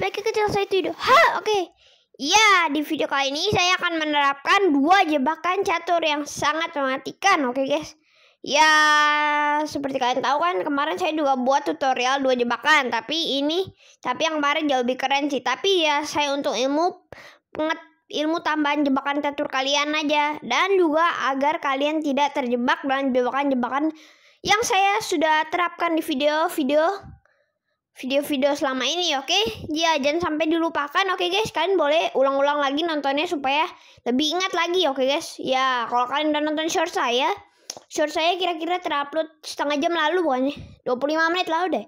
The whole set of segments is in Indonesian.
sebaiknya kecil saya tidur. Hah, oke. Okay. Iya, di video kali ini saya akan menerapkan dua jebakan catur yang sangat mematikan, oke okay, guys. Ya, seperti kalian tahu kan, kemarin saya juga buat tutorial dua jebakan, tapi ini, tapi yang kemarin jauh lebih keren sih. Tapi ya, saya untuk ilmu penget, ilmu tambahan jebakan catur kalian aja, dan juga agar kalian tidak terjebak dengan jebakan-jebakan yang saya sudah terapkan di video-video video-video selama ini, oke? Okay? Ya, jangan sampai dilupakan, oke okay, guys? Kalian boleh ulang-ulang lagi nontonnya supaya lebih ingat lagi, oke okay, guys? Ya, kalau kalian udah nonton short saya, short saya kira-kira terupload setengah jam lalu bukannya, 25 menit lalu deh.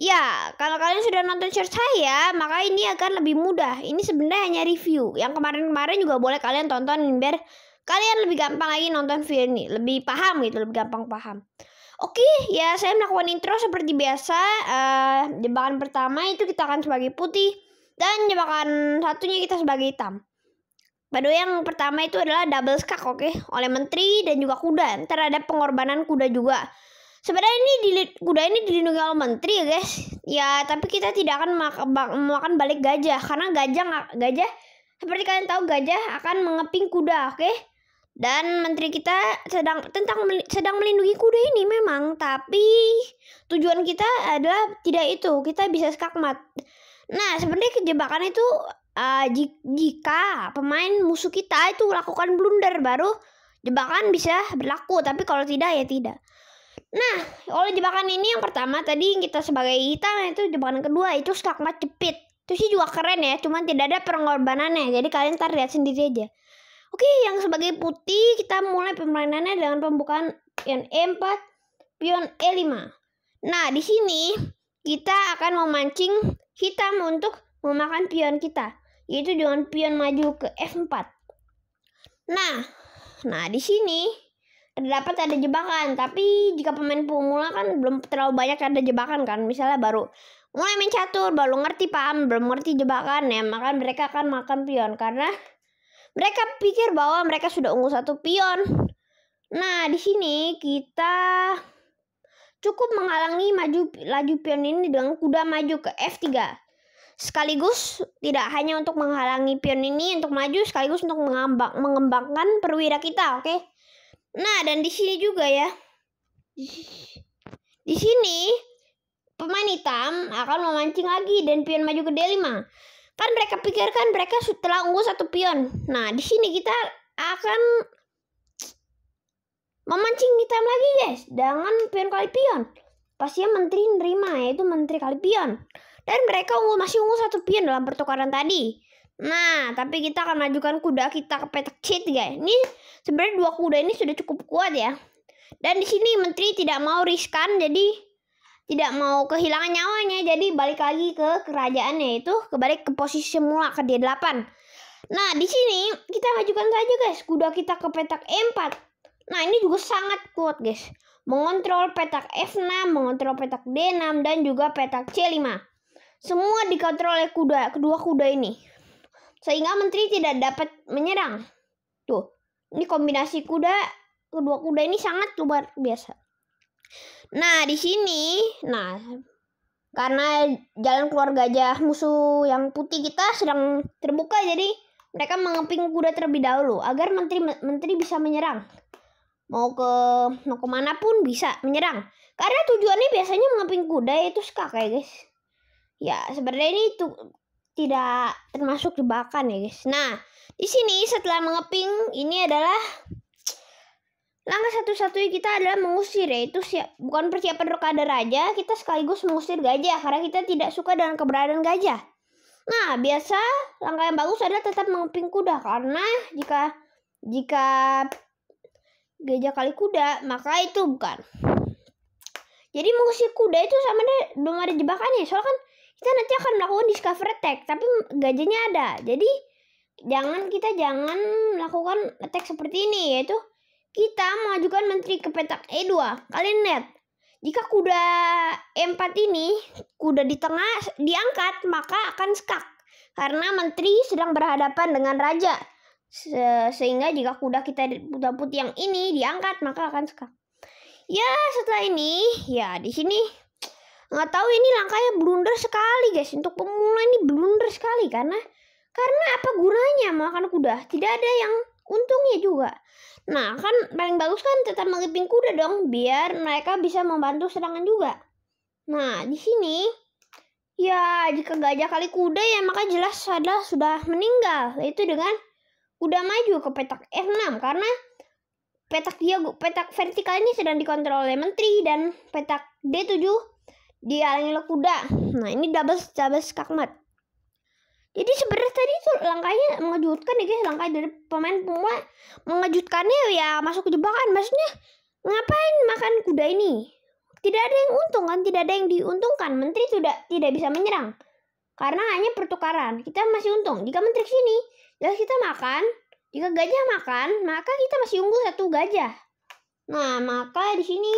Ya, kalau kalian sudah nonton short saya, maka ini akan lebih mudah. Ini sebenarnya hanya review. Yang kemarin-kemarin juga boleh kalian tonton biar kalian lebih gampang lagi nonton video ini, lebih paham gitu, lebih gampang paham. Oke, okay, ya saya melakukan intro seperti biasa. Uh, jebakan pertama itu kita akan sebagai putih dan jebakan satunya kita sebagai hitam. Padahal yang pertama itu adalah double skak, oke, okay? oleh menteri dan juga kuda. Ntar ada pengorbanan kuda juga. Sebenarnya ini kuda ini dilindungi oleh menteri ya guys. Ya, tapi kita tidak akan makan balik gajah karena gajah gajah seperti kalian tahu gajah akan mengeping kuda, oke? Okay? Dan menteri kita sedang tentang sedang melindungi kuda ini memang, tapi tujuan kita adalah tidak itu. Kita bisa skakmat. Nah, sebenarnya kejebakan itu uh, jika pemain musuh kita itu lakukan blunder baru jebakan bisa berlaku, tapi kalau tidak ya tidak. Nah, oleh jebakan ini yang pertama tadi kita sebagai hitam itu jebakan kedua itu skakmat jepit. Itu sih juga keren ya, cuman tidak ada pengorbanannya. Jadi kalian ntar lihat sendiri aja. Oke, yang sebagai putih kita mulai permainannya dengan pembukaan pion E4, pion E5. Nah, di sini kita akan memancing hitam untuk memakan pion kita, yaitu dengan pion maju ke F4. Nah, nah di sini terdapat ada jebakan, tapi jika pemain pemula kan belum terlalu banyak ada jebakan kan, misalnya baru mulai main catur, baru ngerti paham, belum ngerti jebakan ya, maka mereka akan makan pion karena mereka pikir bahwa mereka sudah unggul satu pion. Nah, di sini kita cukup menghalangi maju laju pion ini dengan kuda maju ke F3. Sekaligus tidak hanya untuk menghalangi pion ini untuk maju, sekaligus untuk mengembang, mengembangkan perwira kita, oke? Okay? Nah, dan di sini juga ya. Di sini pemain hitam akan memancing lagi dan pion maju ke D5. Kan mereka pikirkan mereka setelah unggul satu pion. Nah, di sini kita akan memancing kita lagi guys dengan pion kali pion. Pastinya menteri nerima yaitu menteri kali pion. Dan mereka unggul masih unggul satu pion dalam pertukaran tadi. Nah, tapi kita akan majukan kuda kita ke petak cheat guys. Ini sebenarnya dua kuda ini sudah cukup kuat ya. Dan di sini menteri tidak mau riskan jadi tidak mau kehilangan nyawanya jadi balik lagi ke kerajaannya itu kembali ke posisi semula ke D8. Nah, di sini kita majukan saja guys kuda kita ke petak E4. Nah, ini juga sangat kuat guys. Mengontrol petak F6, mengontrol petak D6 dan juga petak C5. Semua dikontrol oleh kuda kedua kuda ini. Sehingga menteri tidak dapat menyerang. Tuh, ini kombinasi kuda kedua kuda ini sangat luar biasa. Nah, di sini, nah karena jalan keluar gajah musuh yang putih kita sedang terbuka jadi mereka mengeping kuda terlebih dahulu agar menteri menteri bisa menyerang. Mau ke mau ke mana pun bisa menyerang. Karena tujuannya biasanya mengeping kuda itu suka kayak ya, guys. Ya sebenarnya ini itu tidak termasuk jebakan ya guys. Nah di sini setelah mengeping ini adalah Langkah satu-satunya kita adalah mengusir yaitu siap bukan persiapan rokada raja, kita sekaligus mengusir gajah karena kita tidak suka dengan keberadaan gajah. Nah, biasa langkah yang bagus adalah tetap mengeping kuda karena jika jika gajah kali kuda, maka itu bukan. Jadi mengusir kuda itu sama deh belum ada jebakannya. Soalnya kan kita nanti akan melakukan discover attack, tapi gajahnya ada. Jadi jangan kita jangan melakukan attack seperti ini yaitu kita mengajukan menteri ke petak E2. Kalian lihat, jika kuda E4 ini kuda di tengah diangkat, maka akan skak karena menteri sedang berhadapan dengan raja. Se sehingga jika kuda kita kuda putih yang ini diangkat, maka akan skak. Ya, setelah ini, ya di sini nggak tahu ini langkahnya blunder sekali guys untuk pemula ini blunder sekali karena karena apa gunanya makan kuda tidak ada yang untungnya juga. Nah, kan paling bagus kan tetap meliping kuda dong, biar mereka bisa membantu serangan juga. Nah, di sini ya jika gajah kali kuda ya maka jelas adalah sudah meninggal, Itu dengan kuda maju ke petak F6 karena petak dia petak vertikal ini sedang dikontrol oleh menteri dan petak D7 dialangi oleh kuda. Nah, ini double double skakmat jadi sebenarnya tadi tuh langkahnya mengejutkan ya guys langkah dari pemain pemula mengejutkannya ya masuk ke jebakan maksudnya ngapain makan kuda ini tidak ada yang untung kan tidak ada yang diuntungkan menteri sudah tidak bisa menyerang karena hanya pertukaran kita masih untung jika menteri sini ya kita makan jika gajah makan maka kita masih unggul satu gajah nah maka di sini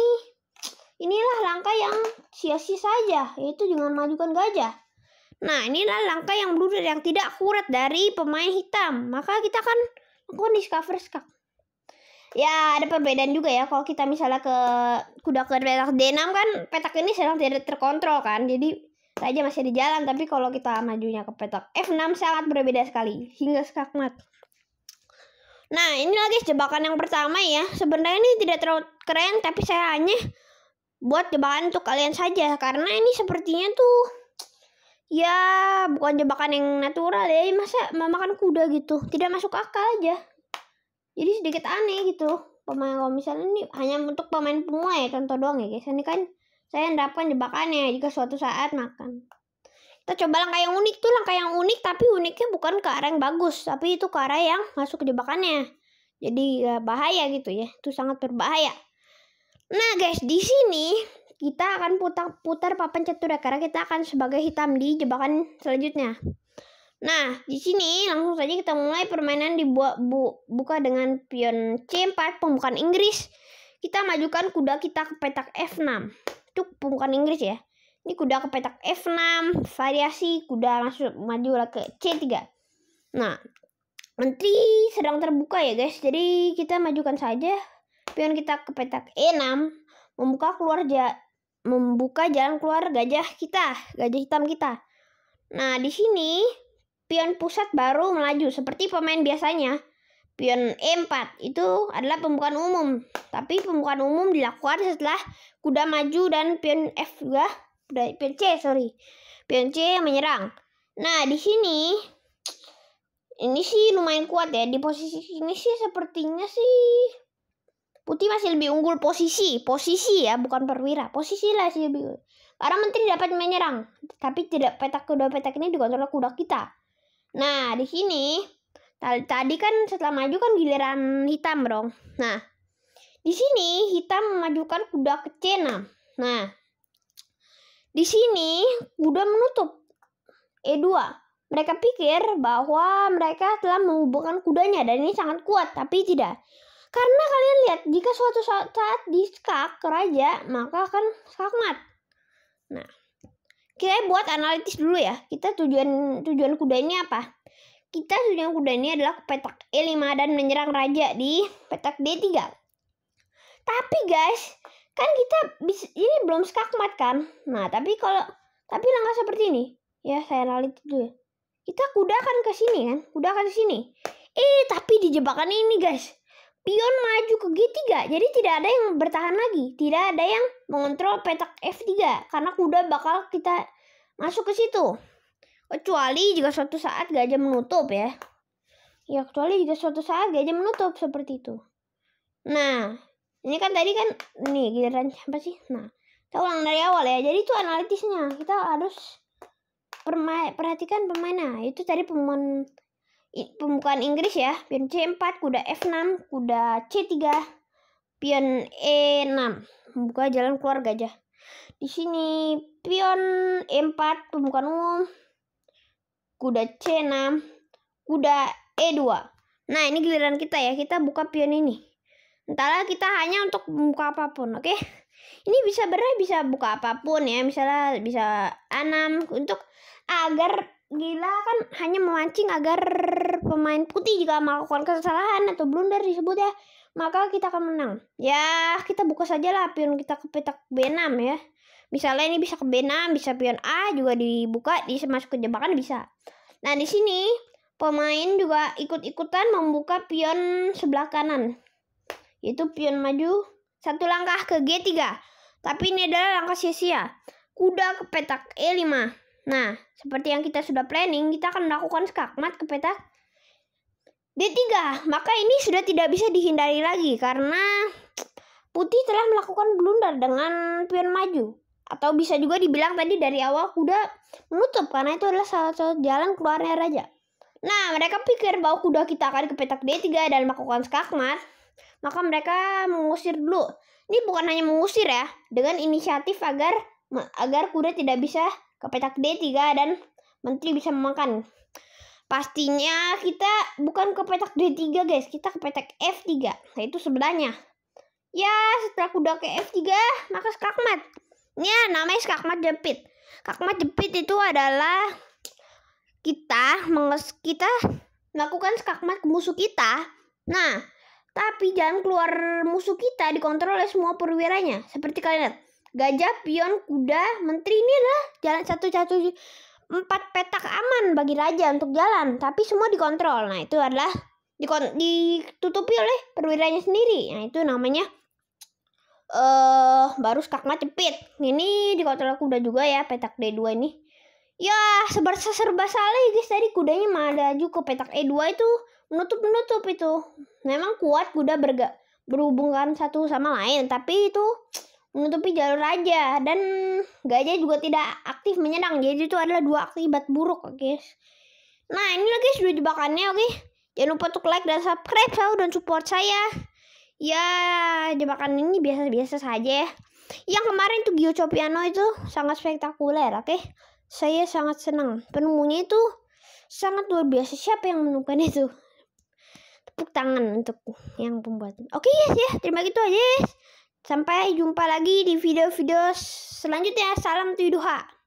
inilah langkah yang sia-sia saja yaitu dengan majukan gajah Nah, inilah langkah yang blunder yang tidak akurat dari pemain hitam. Maka kita akan lakukan discover skak. Ya, ada perbedaan juga ya. Kalau kita misalnya ke kuda ke petak D6 kan, petak ini sedang tidak terkontrol kan. Jadi saja masih di jalan, tapi kalau kita majunya ke petak F6 sangat berbeda sekali hingga skakmat. Nah, ini lagi jebakan yang pertama ya. Sebenarnya ini tidak terlalu keren, tapi saya hanya buat jebakan untuk kalian saja karena ini sepertinya tuh ya bukan jebakan yang natural ya masa memakan kuda gitu tidak masuk akal aja jadi sedikit aneh gitu pemain kalau misalnya ini hanya untuk pemain pemula ya contoh doang ya guys ini kan saya endapkan jebakannya ya, jika suatu saat makan kita coba langkah yang unik tuh langkah yang unik tapi uniknya bukan ke arah yang bagus tapi itu ke arah yang masuk ke jebakannya jadi ya, bahaya gitu ya itu sangat berbahaya nah guys di sini kita akan putar, putar papan ya karena kita akan sebagai hitam di jebakan selanjutnya. Nah, di sini langsung saja kita mulai permainan dibuat bu, buka dengan pion C4 pembukaan Inggris. Kita majukan kuda kita ke petak F6. Itu pembukaan Inggris ya. Ini kuda ke petak F6, variasi kuda masuk maju ke C3. Nah, menteri sedang terbuka ya guys. Jadi kita majukan saja pion kita ke petak E6 membuka keluar membuka jalan keluar gajah kita, gajah hitam kita. Nah, di sini pion pusat baru melaju seperti pemain biasanya. Pion E4 itu adalah pembukaan umum, tapi pembukaan umum dilakukan setelah kuda maju dan pion F juga, dari pion C sorry, pion C menyerang. Nah di sini ini sih lumayan kuat ya di posisi ini sih sepertinya sih Putih masih lebih unggul posisi, posisi ya, bukan perwira. Posisi lah sih lebih unggul. Para menteri dapat menyerang, tapi tidak petak kedua petak ini dikontrol kuda kita. Nah, di sini tadi kan setelah maju kan giliran hitam dong. Nah, di sini hitam memajukan kuda ke C6. Nah, di sini kuda menutup E2. Mereka pikir bahwa mereka telah menghubungkan kudanya dan ini sangat kuat, tapi tidak. Karena kalian lihat, jika suatu saat di skak raja, maka akan skakmat. Nah, kita buat analitis dulu ya. Kita tujuan tujuan kuda ini apa? Kita tujuan kuda ini adalah ke petak E5 dan menyerang raja di petak D3. Tapi guys, kan kita bis, ini belum skakmat kan? Nah, tapi kalau tapi langkah seperti ini, ya saya analitis dulu. Ya. Kita kuda akan ke sini kan? Kuda akan ke sini. Eh, tapi di jebakan ini guys pion maju ke G3 jadi tidak ada yang bertahan lagi tidak ada yang mengontrol petak F3 karena kuda bakal kita masuk ke situ kecuali jika suatu saat gajah menutup ya ya kecuali jika suatu saat gajah menutup seperti itu nah ini kan tadi kan nih giliran siapa sih nah kita ulang dari awal ya jadi itu analitisnya kita harus perma perhatikan pemainnya itu tadi pemain pembukaan Inggris ya. Pion C4, kuda F6, kuda C3, pion E6. Membuka jalan keluar gajah. Di sini pion E4 pembukaan umum. Kuda C6, kuda E2. Nah, ini giliran kita ya. Kita buka pion ini. Entahlah kita hanya untuk membuka apapun, oke? Okay? Ini bisa berarti bisa buka apapun ya. Misalnya bisa A6 untuk agar Gila kan hanya memancing agar pemain putih jika melakukan kesalahan atau blunder disebut ya maka kita akan menang. Ya, kita buka saja lah pion kita ke petak B6 ya. Misalnya ini bisa ke B6, bisa pion A juga dibuka, di masuk ke jebakan bisa. Nah, di sini pemain juga ikut-ikutan membuka pion sebelah kanan. Yaitu pion maju satu langkah ke G3. Tapi ini adalah langkah sia-sia. Kuda ke petak E5. Nah, seperti yang kita sudah planning, kita akan melakukan skakmat ke peta D3. Maka ini sudah tidak bisa dihindari lagi karena putih telah melakukan blunder dengan pion maju. Atau bisa juga dibilang tadi dari awal kuda menutup karena itu adalah salah satu jalan keluarnya raja. Nah, mereka pikir bahwa kuda kita akan ke petak D3 dan melakukan skakmat. Maka mereka mengusir dulu. Ini bukan hanya mengusir ya, dengan inisiatif agar agar kuda tidak bisa ke petak D3 dan menteri bisa memakan. Pastinya kita bukan ke petak D3 guys, kita ke petak F3. Nah itu sebelahnya. Ya setelah kuda ke F3 maka skakmat. Ya namanya skakmat jepit. Skakmat jepit itu adalah kita menges kita melakukan skakmat ke musuh kita. Nah tapi jangan keluar musuh kita dikontrol oleh semua perwiranya. Seperti kalian lihat gajah, pion, kuda, menteri ini lah jalan satu-satu empat petak aman bagi raja untuk jalan, tapi semua dikontrol. Nah, itu adalah ditutupi oleh perwiranya sendiri. Nah, itu namanya eh uh, baru skakma cepit. Ini dikontrol kuda juga ya petak D2 ini. Ya, sebar serba salah guys tadi kudanya malah ada ke petak E2 itu menutup-menutup itu. Memang kuat kuda berga berhubungan satu sama lain, tapi itu menutupi jalur aja dan gajah juga tidak aktif menyerang. Jadi itu adalah dua akibat buruk, oke guys. Nah, ini lagi sudah jebakannya, oke. Jangan lupa untuk like dan subscribe selalu dan support saya. Ya, jebakan ini biasa-biasa saja ya. Yang kemarin tuh Gio Chopiano itu sangat spektakuler, oke. Saya sangat senang. Penemunya itu sangat luar biasa. Siapa yang menemukan itu? Tepuk tangan untuk yang pembuat. Oke, ya. Terima gitu aja, yes. Sampai jumpa lagi di video-video selanjutnya. Salam Tuduha.